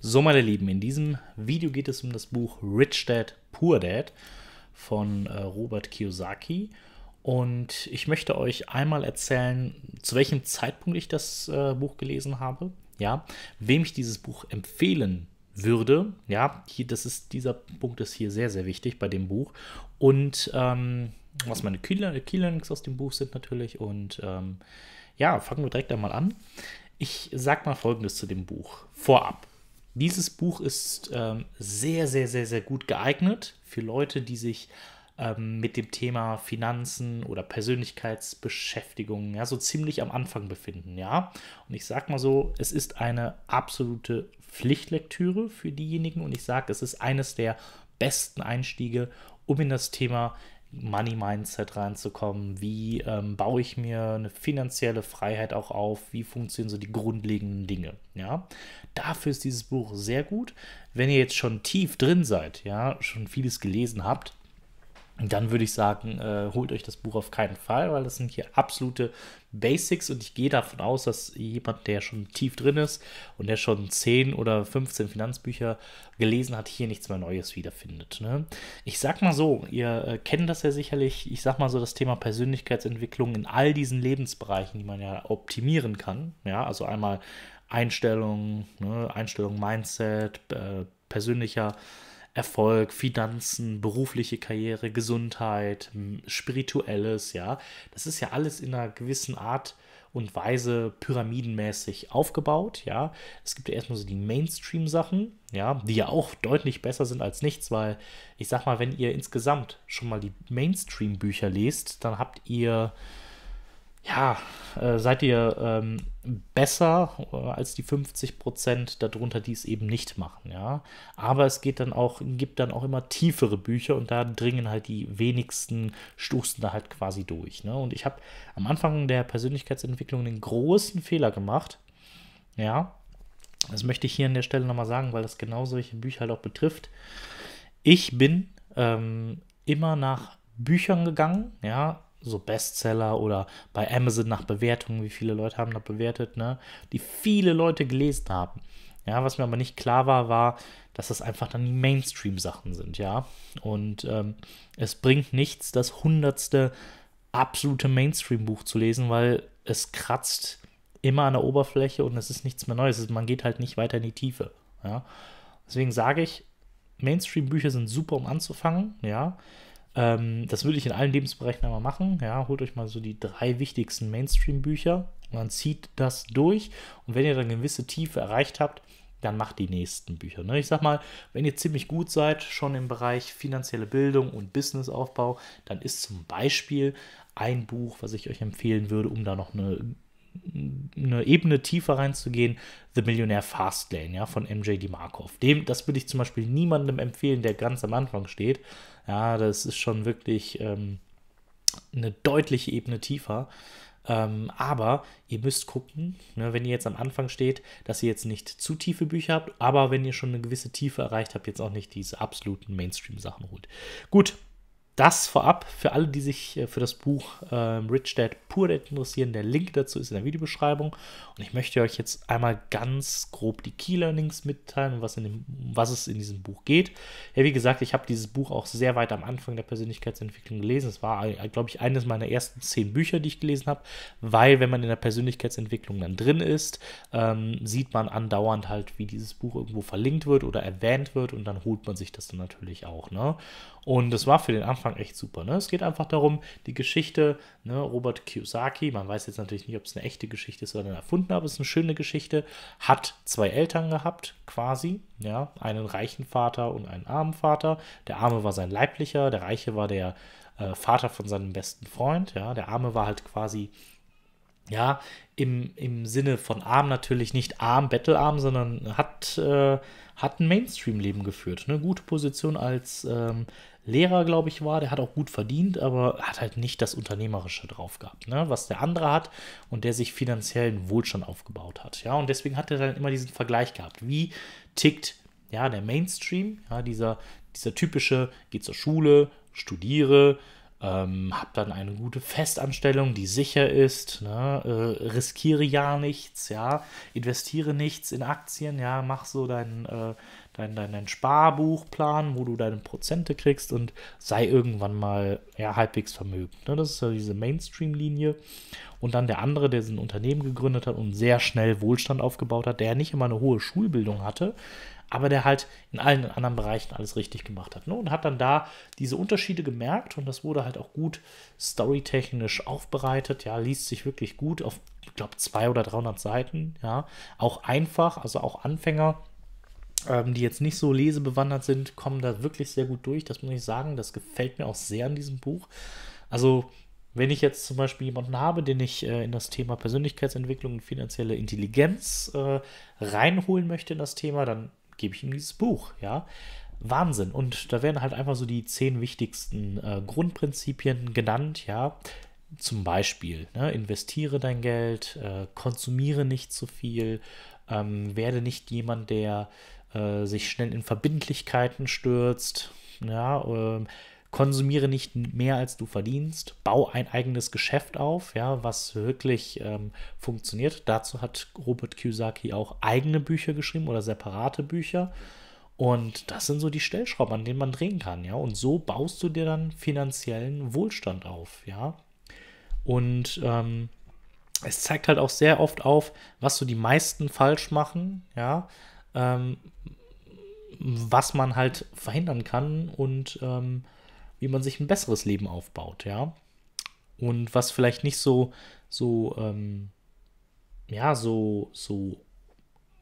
So, meine Lieben, in diesem Video geht es um das Buch Rich Dad, Poor Dad von äh, Robert Kiyosaki. Und ich möchte euch einmal erzählen, zu welchem Zeitpunkt ich das äh, Buch gelesen habe, ja, wem ich dieses Buch empfehlen würde, ja, hier, das ist, dieser Punkt ist hier sehr, sehr wichtig bei dem Buch. Und ähm, was meine Key Learnings aus dem Buch sind natürlich. Und ähm, ja, fangen wir direkt einmal an. Ich sag mal folgendes zu dem Buch vorab. Dieses Buch ist ähm, sehr, sehr, sehr, sehr gut geeignet für Leute, die sich ähm, mit dem Thema Finanzen oder Persönlichkeitsbeschäftigung ja so ziemlich am Anfang befinden, ja. Und ich sage mal so, es ist eine absolute Pflichtlektüre für diejenigen und ich sage, es ist eines der besten Einstiege, um in das Thema Money-Mindset reinzukommen. Wie ähm, baue ich mir eine finanzielle Freiheit auch auf? Wie funktionieren so die grundlegenden Dinge? Ja, dafür ist dieses Buch sehr gut. Wenn ihr jetzt schon tief drin seid, ja, schon vieles gelesen habt, dann würde ich sagen, äh, holt euch das Buch auf keinen Fall, weil das sind hier absolute Basics und ich gehe davon aus, dass jemand, der schon tief drin ist und der schon 10 oder 15 Finanzbücher gelesen hat, hier nichts mehr Neues wiederfindet. Ne? Ich sag mal so, ihr äh, kennt das ja sicherlich, ich sag mal so das Thema Persönlichkeitsentwicklung in all diesen Lebensbereichen, die man ja optimieren kann. Ja, also einmal Einstellung, ne? Einstellung, Mindset, äh, persönlicher Erfolg, Finanzen, berufliche Karriere, Gesundheit, spirituelles, ja. Das ist ja alles in einer gewissen Art und Weise pyramidenmäßig aufgebaut, ja. Es gibt ja erstmal so die Mainstream-Sachen, ja, die ja auch deutlich besser sind als nichts, weil ich sag mal, wenn ihr insgesamt schon mal die Mainstream-Bücher lest, dann habt ihr ja, äh, seid ihr ähm, besser äh, als die 50 Prozent darunter, die es eben nicht machen, ja. Aber es geht dann auch, gibt dann auch immer tiefere Bücher und da dringen halt die wenigsten, stoßen da halt quasi durch. Ne? Und ich habe am Anfang der Persönlichkeitsentwicklung den großen Fehler gemacht, ja. Das möchte ich hier an der Stelle nochmal sagen, weil das genau solche Bücher halt auch betrifft. Ich bin ähm, immer nach Büchern gegangen, ja, so Bestseller oder bei Amazon nach Bewertungen, wie viele Leute haben da bewertet, ne? Die viele Leute gelesen haben. Ja, was mir aber nicht klar war, war, dass das einfach dann die Mainstream-Sachen sind, ja. Und ähm, es bringt nichts, das hundertste absolute Mainstream-Buch zu lesen, weil es kratzt immer an der Oberfläche und es ist nichts mehr Neues. Man geht halt nicht weiter in die Tiefe, ja. Deswegen sage ich, Mainstream-Bücher sind super, um anzufangen, ja. Ähm, das würde ich in allen Lebensbereichen einmal machen. Ja, holt euch mal so die drei wichtigsten Mainstream-Bücher und dann zieht das durch. Und wenn ihr dann eine gewisse Tiefe erreicht habt, dann macht die nächsten Bücher. Ne? Ich sag mal, wenn ihr ziemlich gut seid, schon im Bereich finanzielle Bildung und Businessaufbau, dann ist zum Beispiel ein Buch, was ich euch empfehlen würde, um da noch eine eine Ebene tiefer reinzugehen, The Millionaire Fastlane, ja, von MJ Markov. Dem, das würde ich zum Beispiel niemandem empfehlen, der ganz am Anfang steht. Ja, das ist schon wirklich ähm, eine deutliche Ebene tiefer. Ähm, aber ihr müsst gucken, ne, wenn ihr jetzt am Anfang steht, dass ihr jetzt nicht zu tiefe Bücher habt, aber wenn ihr schon eine gewisse Tiefe erreicht habt, jetzt auch nicht diese absoluten Mainstream-Sachen holt. Gut, das vorab für alle, die sich äh, für das Buch äh, Rich Dad Kulturdate interessieren, der Link dazu ist in der Videobeschreibung. Und ich möchte euch jetzt einmal ganz grob die Key Learnings mitteilen, was, in dem, was es in diesem Buch geht. Ja, wie gesagt, ich habe dieses Buch auch sehr weit am Anfang der Persönlichkeitsentwicklung gelesen. Es war, glaube ich, eines meiner ersten zehn Bücher, die ich gelesen habe, weil wenn man in der Persönlichkeitsentwicklung dann drin ist, ähm, sieht man andauernd halt, wie dieses Buch irgendwo verlinkt wird oder erwähnt wird und dann holt man sich das dann natürlich auch. Ne? Und das war für den Anfang echt super. Ne? Es geht einfach darum, die Geschichte, ne, Robert Kiyosaki, Yusaki, man weiß jetzt natürlich nicht, ob es eine echte Geschichte ist oder eine erfundene, aber es ist eine schöne Geschichte, hat zwei Eltern gehabt, quasi, ja, einen reichen Vater und einen armen Vater. Der arme war sein leiblicher, der reiche war der äh, Vater von seinem besten Freund, ja, der arme war halt quasi ja, im, im Sinne von arm natürlich nicht arm, bettelarm, sondern hat, äh, hat ein Mainstream-Leben geführt. Eine gute Position als ähm, Lehrer, glaube ich, war. Der hat auch gut verdient, aber hat halt nicht das Unternehmerische drauf gehabt, ne? was der andere hat und der sich finanziellen Wohlstand aufgebaut hat. Ja, und deswegen hat er dann immer diesen Vergleich gehabt. Wie tickt ja, der Mainstream, ja, dieser, dieser typische, geh zur Schule, studiere, ähm, habe dann eine gute Festanstellung, die sicher ist, ne? äh, riskiere ja nichts, ja, investiere nichts in Aktien, ja, mach so deinen äh, dein, dein, dein Sparbuchplan, wo du deine Prozente kriegst und sei irgendwann mal ja, halbwegs vermögend. Ne? Das ist ja diese Mainstream-Linie. Und dann der andere, der sein Unternehmen gegründet hat und sehr schnell Wohlstand aufgebaut hat, der nicht immer eine hohe Schulbildung hatte, aber der halt in allen anderen Bereichen alles richtig gemacht hat. Ne? Und hat dann da diese Unterschiede gemerkt und das wurde halt auch gut storytechnisch aufbereitet. Ja, liest sich wirklich gut auf, ich glaube, 200 oder 300 Seiten. Ja, auch einfach, also auch Anfänger ähm, die jetzt nicht so lesebewandert sind, kommen da wirklich sehr gut durch. Das muss ich sagen, das gefällt mir auch sehr an diesem Buch. Also, wenn ich jetzt zum Beispiel jemanden habe, den ich äh, in das Thema Persönlichkeitsentwicklung und finanzielle Intelligenz äh, reinholen möchte in das Thema, dann gebe ich ihm dieses Buch, ja. Wahnsinn. Und da werden halt einfach so die zehn wichtigsten äh, Grundprinzipien genannt, ja. Zum Beispiel, ne, investiere dein Geld, äh, konsumiere nicht zu viel, ähm, werde nicht jemand, der äh, sich schnell in Verbindlichkeiten stürzt, ja, ähm, konsumiere nicht mehr, als du verdienst, bau ein eigenes Geschäft auf, ja, was wirklich ähm, funktioniert. Dazu hat Robert Kiyosaki auch eigene Bücher geschrieben oder separate Bücher. Und das sind so die Stellschrauben, an denen man drehen kann, ja. Und so baust du dir dann finanziellen Wohlstand auf, ja. Und ähm, es zeigt halt auch sehr oft auf, was so die meisten falsch machen, ja. Ähm, was man halt verhindern kann und ähm, wie man sich ein besseres Leben aufbaut, ja. Und was vielleicht nicht so, so, ähm, ja, so, so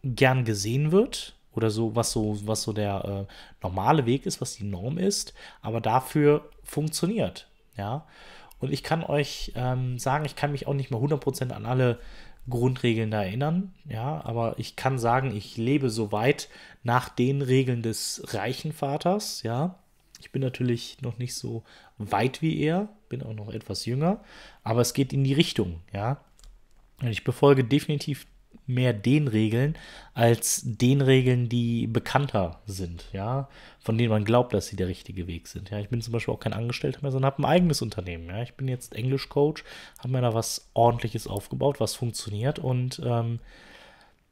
gern gesehen wird oder so, was so, was so der äh, normale Weg ist, was die Norm ist, aber dafür funktioniert, ja. Und ich kann euch ähm, sagen, ich kann mich auch nicht mehr 100% an alle Grundregeln da erinnern, ja, aber ich kann sagen, ich lebe so weit nach den Regeln des reichen Vaters, ja, ich bin natürlich noch nicht so weit wie er, bin auch noch etwas jünger, aber es geht in die Richtung, ja. Und ich befolge definitiv mehr den Regeln als den Regeln, die bekannter sind, ja, von denen man glaubt, dass sie der richtige Weg sind. Ja, ich bin zum Beispiel auch kein Angestellter mehr, sondern habe ein eigenes Unternehmen. Ja, ich bin jetzt English Coach, habe mir da was Ordentliches aufgebaut, was funktioniert und ähm,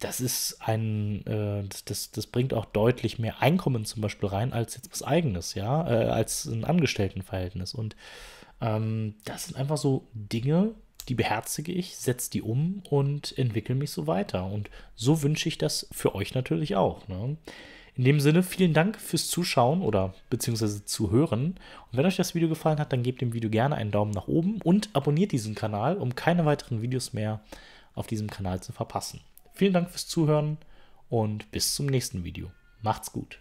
das ist ein, äh, das, das bringt auch deutlich mehr Einkommen zum Beispiel rein als jetzt was eigenes, ja, äh, als ein Angestelltenverhältnis. Und ähm, das sind einfach so Dinge, die beherzige ich, setze die um und entwickle mich so weiter. Und so wünsche ich das für euch natürlich auch. Ne? In dem Sinne, vielen Dank fürs Zuschauen oder beziehungsweise Zuhören. Und wenn euch das Video gefallen hat, dann gebt dem Video gerne einen Daumen nach oben und abonniert diesen Kanal, um keine weiteren Videos mehr auf diesem Kanal zu verpassen. Vielen Dank fürs Zuhören und bis zum nächsten Video. Macht's gut.